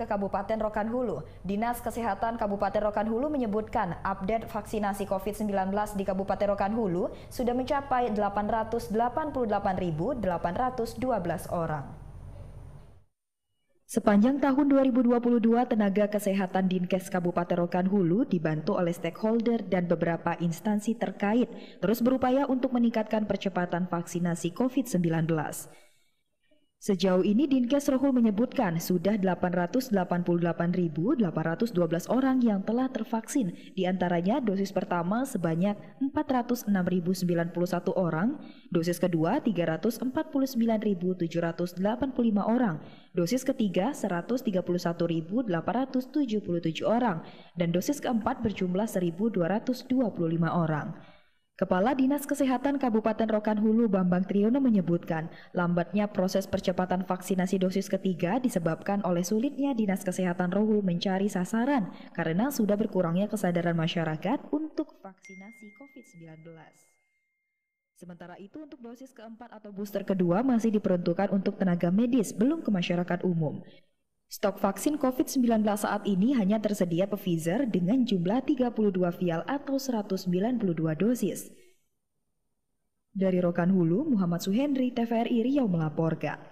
ke Kabupaten Rokan Hulu. Dinas Kesehatan Kabupaten Rokan Hulu menyebutkan update vaksinasi COVID-19 di Kabupaten Rokan Hulu sudah mencapai 888.812 orang. Sepanjang tahun 2022, tenaga kesehatan Dinkes Kabupaten Rokan Hulu dibantu oleh stakeholder dan beberapa instansi terkait terus berupaya untuk meningkatkan percepatan vaksinasi COVID-19. Sejauh ini Dinkes Rohul menyebutkan sudah 888.812 orang yang telah tervaksin, di antaranya dosis pertama sebanyak 406.091 orang, dosis kedua 349.785 orang, dosis ketiga 131.877 orang, dan dosis keempat berjumlah 1.225 orang. Kepala Dinas Kesehatan Kabupaten Rokan Hulu Bambang Triyono menyebutkan, lambatnya proses percepatan vaksinasi dosis ketiga disebabkan oleh sulitnya Dinas Kesehatan Rohul mencari sasaran karena sudah berkurangnya kesadaran masyarakat untuk vaksinasi COVID-19. Sementara itu untuk dosis keempat atau booster kedua masih diperuntukkan untuk tenaga medis, belum ke masyarakat umum. Stok vaksin COVID-19 saat ini hanya tersedia Pfizer dengan jumlah 32 vial atau 192 dosis. Dari Rokan Hulu, Muhammad Suhendri, TVRI Riau melaporkan.